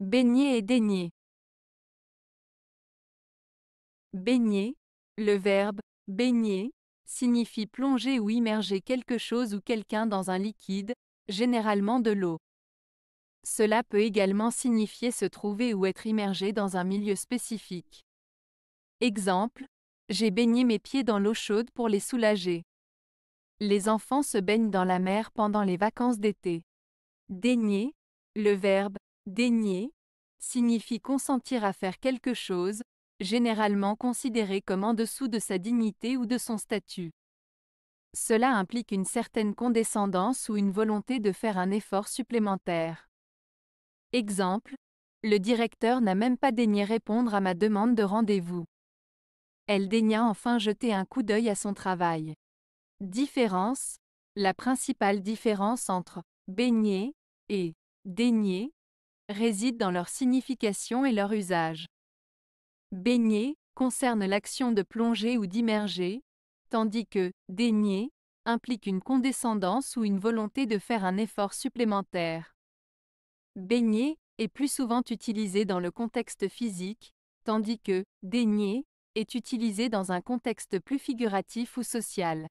Baigner et daigner. Baigner, le verbe baigner, signifie plonger ou immerger quelque chose ou quelqu'un dans un liquide, généralement de l'eau. Cela peut également signifier se trouver ou être immergé dans un milieu spécifique. Exemple, j'ai baigné mes pieds dans l'eau chaude pour les soulager. Les enfants se baignent dans la mer pendant les vacances d'été. Daigner, le verbe Daigner signifie consentir à faire quelque chose, généralement considéré comme en dessous de sa dignité ou de son statut. Cela implique une certaine condescendance ou une volonté de faire un effort supplémentaire. Exemple, le directeur n'a même pas daigné répondre à ma demande de rendez-vous. Elle daigna enfin jeter un coup d'œil à son travail. Différence La principale différence entre baigner et daigner réside dans leur signification et leur usage. Baigner concerne l'action de plonger ou d'immerger, tandis que dénier implique une condescendance ou une volonté de faire un effort supplémentaire. Baigner est plus souvent utilisé dans le contexte physique, tandis que dénier est utilisé dans un contexte plus figuratif ou social.